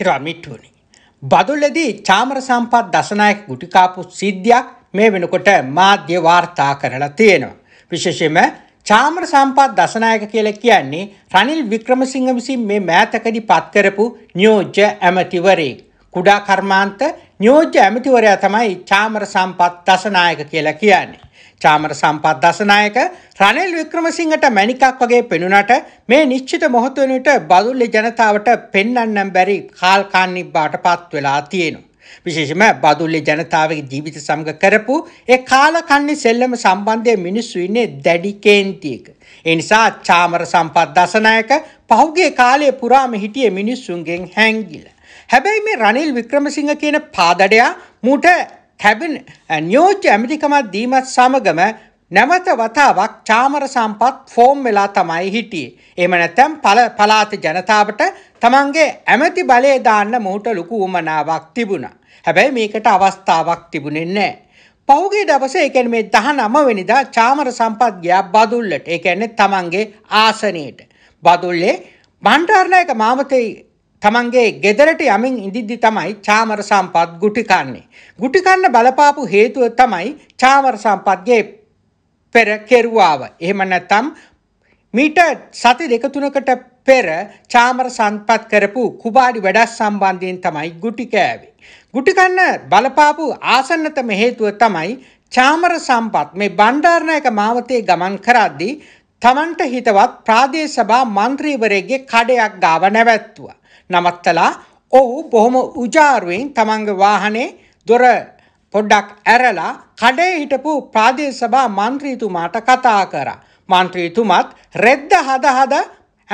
හිරාමිට්ටුවනි. බදුල්ලදී චාමර සම්පත් දසනායක ගුටිකාපු සිද්ධියක් මේ වෙනකොට මාධ්‍ය වාර්තා කරලා තියෙනවා. විශේෂයෙන්ම චාමර සම්පත් දසනායක කියලා කියන්නේ රනිල් වික්‍රමසිංහ විසින් මේ මෑතකදී පත් කරපු නියෝජ්‍ය ඇමතිවරේ. කුඩා කර්මාන්ත නියෝජ්‍ය ඇමතිවරයා තමයි චාමර සම්පත් දසනායක කියලා කියන්නේ. චාමර සම්පත් දසනායක රනිල් වික්‍රමසිංහට මැණිකක් වගේ පෙනුනට මේ නිශ්චිත මොහොත වෙනුවට බදුල්ලේ ජනතාවට පෙන්වන්නම් බැරි කාල්කාන්නි බාටපත් වෙලා තියෙනවා. විශේෂම බදුල්ලේ ජනතාවගේ ජීවිත සමග කරපු ඒ කාලකන්ණි සෙල්ලම සම්බන්ධයෙන් මිනිස්සු ඉන්නේ දැඩි කේන්තියක. ඒ නිසා චාමර සම්පත් දසනායක පහුගිය කාලයේ පුරාම හිටියේ මිනිස්සුන්ගෙන් හැංගිලා. හැබැයි මේ රනිල් වික්‍රමසිංහ කියන පාදඩයා මූට කැබින් නියෝජ්‍ය ඇමතිකමක් දීමත් සමගම නැවත වතාවක් චාමර සම්පත් ෆෝම් වෙලා තමයි හිටියේ. එහෙම නැත්නම් පලාත ජනතාවට තමන්ගේ ඇමති බලය දාන්න මොහුට ලොකු උමනාවක් තිබුණා. හැබැයි මේකට අවස්ථාවක් තිබුණේ නැහැ. පහුගේ දවසේ ඒ කියන්නේ මේ 19 වෙනිදා චාමර සම්පත් ගියා බදුල්ලට. ඒ කියන්නේ තමන්ගේ ආසනයට. බදුල්ලේ බණ්ඩාරනායක මාමතේ තමන්ගේ ගෙදරට යමින් ඉඳිද්දි තමයි චාමර සම්පත් ගුටිකන්නේ. ගුටිකන්න බලපාපු හේතුව තමයි චාමර සම්පත්ගේ පෙර කෙරුවාව. එහෙම නැත්නම් මීට සති දෙක තුනකට පෙර චාමර සම්පත් කරපු කුබාඩි වැඩස් සම්බන්ධයෙන් තමයි ගුටි කෑවේ. ගුටිකන්න බලපාපු ආසන්නතම හේතුව තමයි චාමර සම්පත් මේ බණ්ඩාරනායක මාවතේ ගමන් කරද්දී තමන්ට හිතවත් ප්‍රාදේශ සභා මන්ත්‍රීවරයෙක්ගේ කඩයක් ගාව නැවැත්තුවා. නවත්තලා ඔහු බොහොම උජාරුවෙන් තමන්ගේ වාහනේ දොර පොඩ්ඩක් ඇරලා කඩේ හිටපු ප්‍රාදේශ සභා මන්ත්‍රීතුමාට කතා කරා. මන්ත්‍රීතුමත් රෙද්ද හද හද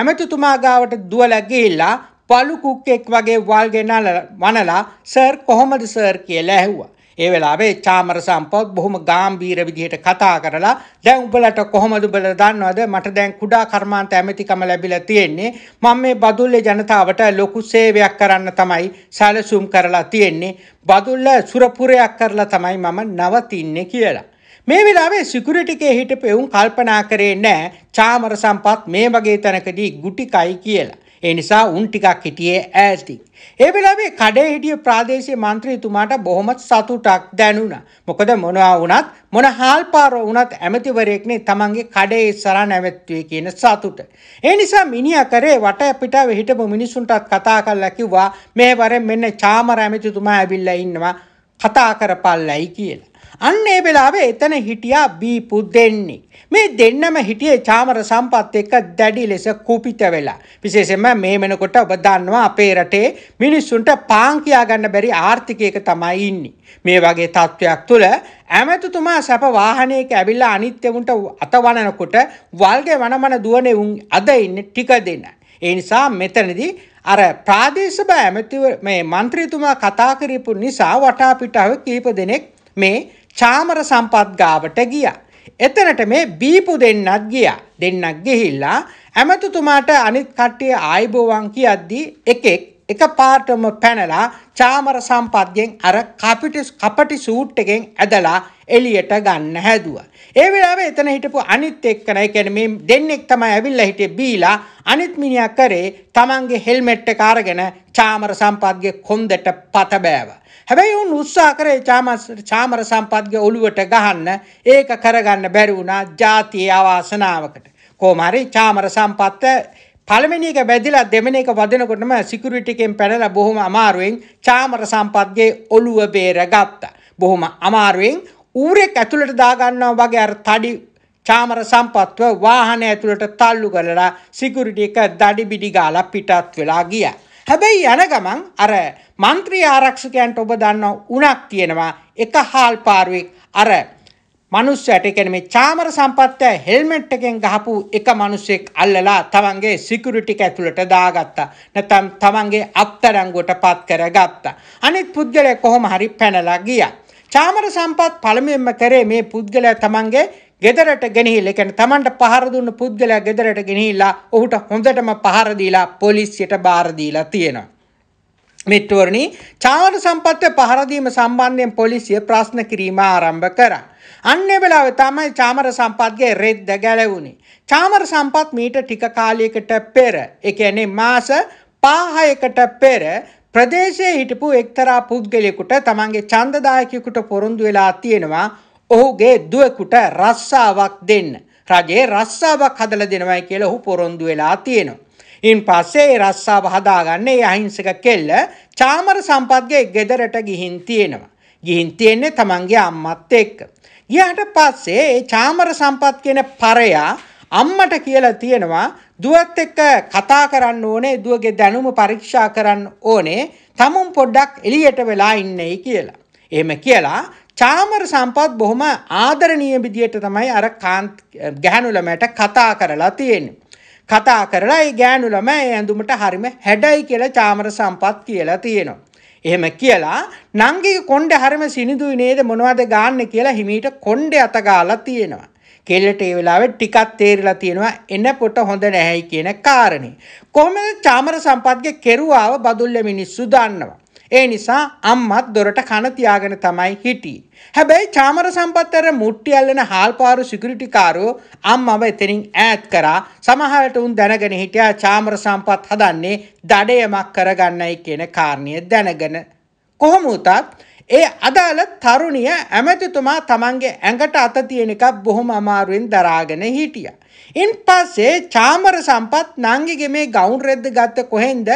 ඇමතිතුමා ගාවට දුවලා ගිහිල්ලා පළු කුක්කෙක් වගේ වල් ගෙනලා වනලා සර් කොහොමද සර් කියලා ඇහුවා. ඒ වෙලාවේ චාමර සම්පත් බොහොම ගාම්භීර විදිහට කතා කරලා දැන් උඹලට කොහොමද උඹලා දන්නවද මට දැන් කුඩා කර්මාන්ත ඇමතිකම ලැබිලා තියෙන්නේ මම මේ බදුල්ලේ ජනතාවට ලොකු සේවයක් කරන්න තමයි සැලසුම් කරලා තියෙන්නේ බදුල්ල සුරපුරයක් කරලා තමයි මම නවතින්නේ කියලා මේ වෙලාවේ සිකුරිටිකේ හිටපු එවුන් කල්පනා කරේ නැහැ චාමර සම්පත් මේ වගේ තැනකදී ගුටිකයි කියලා ඒ නිසා උන් ටිකක් හිටියේ ඈති. ඒ වෙලාවේ කඩේ හිටිය ප්‍රාදේශීය മന്ത്രിතුමාට බොහොමත් සතුටක් දැනුණා. මොකද මොනවා වුණත් මොන හාල්පාරෝ වුණත් ඇමතිවරයෙක්නේ තමන්ගේ කඩේ ඉස්සරහ නැවැත්තුවේ කියන සතුට. ඒ නිසා මිනිහා කරේ වට පිටාවේ හිටපු මිනිසුන්ටත් කතා කරලා කිව්වා මේ වරෙන් මෙන්න චාමර ඇමතිතුමා ඇවිල්ලා ඉන්නවා කතා කරපල්ලයි කියලා. අන්න ඒ වෙලාවේ එතන හිටියා බීපු දෙන්නේ. මේ දෙන්නම හිටියේ චාමර සම්පත් එක්ක දැඩි ලෙස කුපිත වෙලා. විශේෂයෙන්ම මේ වෙනකොට ඔබ දන්නවා අපේ රටේ මිනිස්සුන්ට පාන් කියා ගන්න බැරි ආර්ථිකයක තමයි ඉන්නේ. මේ වගේ තත්ත්වයක් තුළ ඇමතුතුමා සැප වාහනයක ඇවිල්ලා අනිත්‍යවුන්ට අතවනනකොට වල්ගේ වනමන දුවනේ උන් අද ඉන්නේ ටික දෙන්න. ඒ නිසා මෙතනදී අර ප්‍රාදේශීය ඇමතිව මේ മന്ത്രിතුමා කතා කරපු නිසා වටා පිටාවේ කීප දෙනෙක් මේ චාමර සම්පත් ගාවට ගියා. එතනට මේ බීපු දෙන්නත් ගියා. දෙන්නක් ගිහිල්ලා ඇමතුතුමාට අනිත් කට්ටිය ආයිබෝවන් කියද්දී එකෙක් එකපාරටම පැනලා චාමර සම්පත්යෙන් අර කපිටි කපටි සූට් එකෙන් ඇදලා එළියට ගන්න හැදුවා. ඒ වෙලාවේ එතන හිටපු අනිත් එක්කන ඒ කියන්නේ මේ දෙන්නෙක් තමයි ඇවිල්ලා හිටියේ බීලා අනිත් මිනිහා කරේ Tamange හෙල්මට් එක අරගෙන චාමර සම්පත්ගේ කොන්දට පත බෑවා. හැබැයි උන් උත්සාහ කරේ චාමර සම්පත්ගේ ඔළුවට ගහන්න ඒක කරගන්න බැරි වුණා ජාතියේ අවාසනාවකට. කොහොම හරි චාමර සම්පත්ත පළවෙනි එක වැදිලා දෙවෙනි එක වදිනකොටම සිකියුරිටි එකෙන් පැනලා බොහොම අමාරුවෙන් චාමර සම්පත්ගේ ඔළුව බේරගත්තා. බොහොම අමාරුවෙන් ඌරෙක් ඇතුළට දාගන්නවා වගේ අර තඩි චාමර සම්පත්ව වාහන ඇතුළට තල්ලු කරලා සිකියුරිටි එක දඩි බිඩි ගාලා පිටත් වෙලා ගියා. හැබැයි යන ගමන් අර മന്ത്രി ආරක්ෂකයන්ට ඔබ දන්න උණක් තියෙනවා එක හාල් පාරුවෙක් අර මනුස්සයට එකන මේ චාමර සම්පත්ය හෙල්මෙට් එකෙන් ගහපු එක මනුස්සෙක් අල්ලලා තමන්ගේ සිකුරිටික ඇතුළට දාගත්තා නැතම් තමන්ගේ අත්තරංගුවට පත් කර ගත්තා. අනිත් පුද්ගලය කොහොම හරි පැනලා ගිය. චාමර සම්පත් පළමුවෙන්ම කරේ මේ පුද්ගලය තමන්ගේ ගෙදරට ගෙනහිල්ලා කියන්නේ Tamanට පහර දුන්න පුද්ගලයා ගෙදරට ගෙනහිල්ලා ඔහුට හොඳටම පහර දීලා පොලිසියට බාර දීලා තියෙනවා. මෙට්ටවරණි චාමර සම්පත්‍ය පහර දීම සම්බන්ධයෙන් පොලිසිය ප්‍රශ්න කිරීම ආරම්භ කරා. අන්න වෙලාවේ තමයි චාමර සම්පත්ගේ රෙද්ද ගැලවුණේ. චාමර සම්පත් මීට ටික කාලයකට පෙර, ඒ කියන්නේ මාස 5කට පෙර ප්‍රදේශයේ හිටපු එක්තරා පුද්ගලයෙකුට තමන්ගේ ඡන්දදායකයෙකුට පොරොන්දු වෙලා තියෙනවා ඔහුගේ දුවෙකුට රස්සාවක් දෙන්න. රජේ රස්සාවක් හදලා දෙනවයි කියලා ඔහු පොරොන්දු වෙලා තියෙනවා. ඉන් පස්සේ ඒ රස්සාව හදාගන්නේ අහිංසක කෙල්ල චාමර සම්පත්ගේ ගෙදරට ගිහින් තියෙනවා. ගිහින් තියෙන්නේ තමන්ගේ අම්මත් එක්ක. ගියාට පස්සේ ඒ චාමර සම්පත් කියන පරයා අම්මට කියලා තියෙනවා දුවත් එක්ක කතා කරන්න ඕනේ දුවගේ දැනුම පරීක්ෂා කරන්න ඕනේ tamun පොඩ්ඩක් එළියට වෙලා ඉන්නයි කියලා. එහෙම කියලා චාමර සම්පත් බොහොම ආදරණීය විදියට තමයි අර කාන්ත් ගැහණු ළමයට කතා කරලා තියෙන්නේ. කතා කරලා ඒ ගෑනු ළමයා ඒ ඇඳුමට හරිම හැඩයි කියලා චාමර සම්පත් කියලා තියෙනවා. එහෙම කියලා නංගික කොණ්ඩ හරම සිනිදුයි නේද මොනවද ගන්න කියලා හිමීට කොණ්ඩ අතගාලා තියෙනවා. කෙල්ලට ඒ වෙලාවේ ටිකක් තේරිලා තියෙනවා එනකොට හොඳ නැහැයි කියන කාරණේ. කොහොමද චාමර සම්පත්ගේ කෙරුවාව බදුල්ල මිනිස්සු දන්නවා. ඒ නිසා අම්මත් දොරට කන තියාගෙන තමයි හිටියේ. හැබැයි චාමර සම්පත්තර මුට්ටි අල්ලන හාල්පාරු සිකියුරිටි කාරෝ අම්මව එතනින් ඈත් කරා. සමහරට උන් දැනගෙන හිටියා චාමර සම්පත් හදන්නේ දඩයමක් කරගන්නයි කියන කාරණිය දැනගෙන. කොහොම වුතත් ඒ අදාළ තරුණිය ඇමැතිතුමා තමන්ගේ ඇඟට අත තියෙන එකක් බොහොම අමාරුවෙන් දරාගෙන හිටියා. ඉන් පස්සේ චාමර සම්පත් නංගිගේ මේ ගවුන් රෙද්ද ගත්ත කොහෙන්ද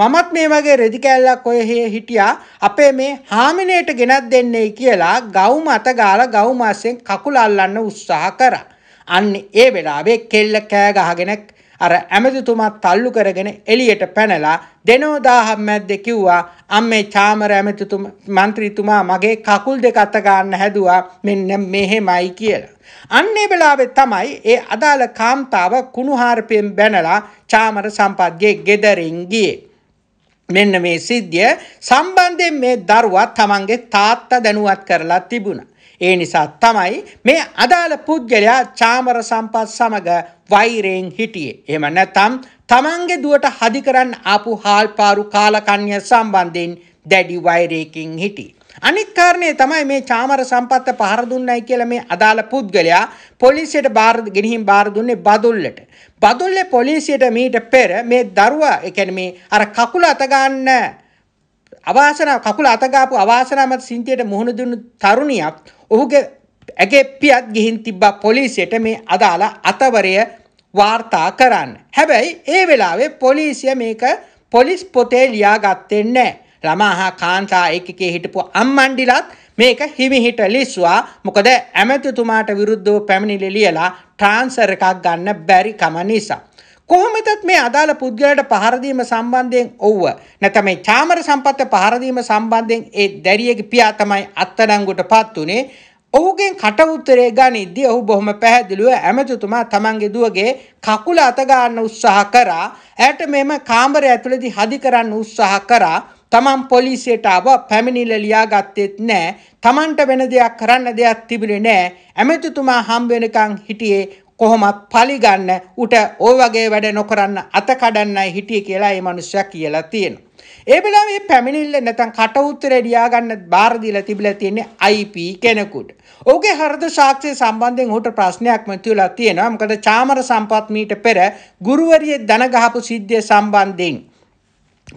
මමත් මේ වගේ රෙදි කෑල්ලක් ඔය හේ හිටියා අපේ මේ හාමිනේට ගෙනත් දෙන්නේ කියලා ගව් මත ගාලා ගව් මාසෙන් කකුල අල්ලන්න උත්සාහ කරා. අන්න ඒ වෙලාවේ කෙල්ල කෑ ගහගෙන අර ඇමතිතුමා තල්ලු කරගෙන එළියට පැනලා දෙනෝදාහම් මැද්දේ කිව්වා අම්මේ චාමර ඇමතිතුමා മന്ത്രിතුමා මගේ කකුල් දෙක අත ගන්න හැදුවා මෙන්න මෙහෙමයි කියලා. අන්නේ වෙලාවේ තමයි ඒ අදාළ කාන්තාව කුණුහාරපෙන් බැනලා චාමර සම්පත්ගේ ගෙදරින් ගියේ. මෙන්න මේ සිද්ධිය සම්බන්ධයෙන් මේ දරුවා තමන්ගේ තාත්තා දැනුවත් කරලා තිබුණා. ඒ නිසා තමයි මේ අදාළ පුද්ගලයා චාමර සම්පත් සමග වෛරයෙන් හිටියේ. එහෙම නැත්නම් තමන්ගේ දුවට හදි කරන්න ආපු හාල්පාරු කාලකන්‍ය සම්බන්ධයෙන් දැඩි වෛරයකින් හිටියේ. අනිත් කාරණේ තමයි මේ චාමර සම්පත්ත පහර දුන්නයි කියලා මේ අදාළ පුද්ගලයා පොලිසියට බාර ගෙනihin බාර දුන්නේ බදුල්ලට. බදුල්ලේ පොලිසියට මීට පෙර මේ දරුවා ඒ කියන්නේ මේ අර කකුල අත ගන්න අවාසනාව කකුල අතගාපු අවාසනාවමත් සින්තියට මුහුණ දුන්නු තරුණියක් ඔහුගේ ඇගේ පියත් ගිහින් තිබ්බා පොලිසියට මේ අදාළ අතවරය වාර්තා කරන්න. හැබැයි ඒ වෙලාවේ පොලිසිය මේක පොලිස් පොතේ ලියා ගත්තේ නැහැ. ළමා හා කාන්තා ඒකකේ හිටපු අම්මන්ඩිලත් මේක හිමිහිට ලිස්වා මොකද ඇමතිතුමාට විරුද්ධව පැමිණිලි ලියලා ට්‍රාන්ස්ෆර් එකක් ගන්න බැරි කම නිසා. කොහොම වෙතත් මේ අදාළ පුද්ගලයාට පහර දීම සම්බන්ධයෙන් ඔව්ව නැත්නම් මේ චාමර සම්පත්ත පහර දීම සම්බන්ධයෙන් ඒ දැරියගේ පියා තමයි අත්අඩංගුවටපත් උනේ ඔහුගෙන් කට උත්තරේ ගනිද්දී ඔහු බොහොම පැහැදිලිව ඇමතුතුමා තමන්ගේ දුවගේ කකුල අත ගන්න උත්සාහ කරා. ඇයට මෙම කාමරය ඇතුළේදී හදි කරන්න උත්සාහ කරා. තමන් පොලිසියට ආව පැමිණිල ලියාගත්තේත් නැහැ. තමන්ට වෙන දෙයක් කරන්න දෙයක් තිබුණේ නැහැ. ඇමතුතුමා හම් වෙනකන් හිටියේ කොහොමත් පලිගන්න උට ඕ වගේ වැඩ නොකරන්න අත කඩන්නයි හිටිය කියලා ඒ මනුෂ්‍ය කියලා තියෙනවා. ඒ වෙලාවේ පැමිණිල්ල නැතන් කටඋත්තර ඩියාගන්න බාරදිීල තිබිල තියෙන්නේ IP කෙනෙකුට. ඕගේ හරද ශාක්ෂය සම්බන්ධෙන් හට ප්‍රශ්නයක් මැතිවලා තියෙනවා මකද චාමර සම්පත්මීට පෙර ගුරුවරිය දනගහපු සිද්ධිය සම්බන්ධයෙන්.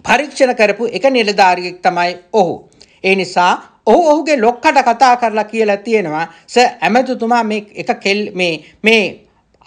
පරීක්ෂණ කරපු එක නිලධාරියෙක් තමයි ඔහු. ඒ නිසා ඔහු ඔහුගේ ලොක්කට කතා කරලා කියලා තියෙනවා ස ඇමතුතුමා මේ එක කෙල් මේ මේ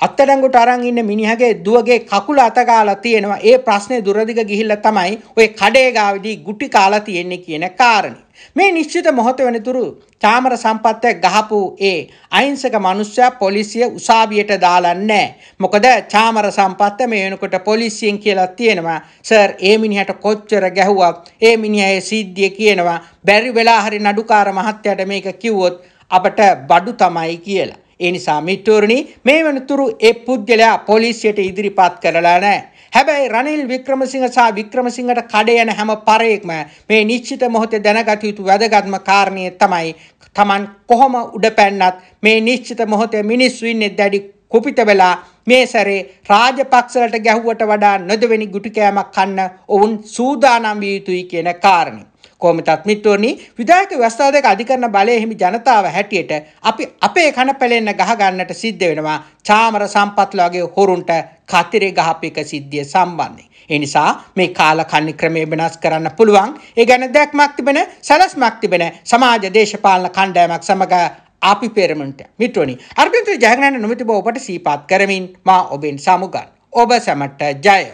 අත්අඩංගුවට අරන් ඉන්න මිනිහගේ දුවගේ කකුල අතගාලා තියෙනවා. ඒ ප්‍රශ්නේ දුරදිග ගිහිල්ලා තමයි ওই කඩේ ගාවදී ගුටි කාලා තියෙන්නේ කියන කාරණේ. මේ නිශ්චිත මොහොත වෙනතුරු චාමර සම්පත්තිය ගහපු ඒ අහිංසක මිනිස්සයා පොලිසිය උසාවියට දාලා නැහැ. මොකද චාමර සම්පත්තිය මේ වෙනකොට පොලිසියෙන් කියලා තියෙනවා සර් ඒ මිනිහට කොච්චර ගැහුවත් ඒ මිනිහා සිද්ධිය කියනවා බැරි වෙලා හරි නඩුකාර මහත්තයාට මේක කිව්වොත් අපට බඩු තමයි කියලා. ඒ නිසා මිතුරනි මේ වනතුරු ඒ පුද්ගලයා පොලිසියට ඉදිරිපත් කරලා නැහැ. හැබැයි රනිල් වික්‍රමසිංහ සහ වික්‍රමසිංහට කඩ යන හැම පරයෙක්ම මේ නිශ්චිත මොහොතේ දැනගත යුතු වැදගත්ම කාරණය තමයි Taman කොහොම උඩ පැන්නත් මේ නිශ්චිත මොහොතේ මිනිස්සු ඉන්නේ දැඩි කුපිත වෙලා මේ සැරේ රාජපක්ෂලට ගැහුවට වඩා නොදෙවෙනි ගුටි කෑමක් කන්න ඔවුන් සූදානම් විය යුතුයි කියන කාරණේ කොහොමදත් මිත්‍රෝනි විධායක ව්‍යවස්ථා දෙක අධිකරණ බලයේ හිමි ජනතාව හැටියට අපි අපේ කන පැලෙන්න ගහ ගන්නට සිද්ධ වෙනවා චාමර සම්පත්ල වගේ හොරුන්ට කතරේ ගහපේක සිද්ධිය සම්බන්ධයෙන් ඒ නිසා මේ කාලකන්ණි ක්‍රමය වෙනස් කරන්න පුළුවන් ඒ ගැන දැක්මක් තිබෙන සැලැස්මක් තිබෙන සමාජ දේශපාලන කණ්ඩායමක් සමග අපි පෙරමන්ට මිත්‍රෝනි අර්බින්තු ජයග්‍රහණ නොමිතිබ ඔබට සීපාත් කරමින් මා ඔබෙන් සමුගන් ඔබ සැමට ජය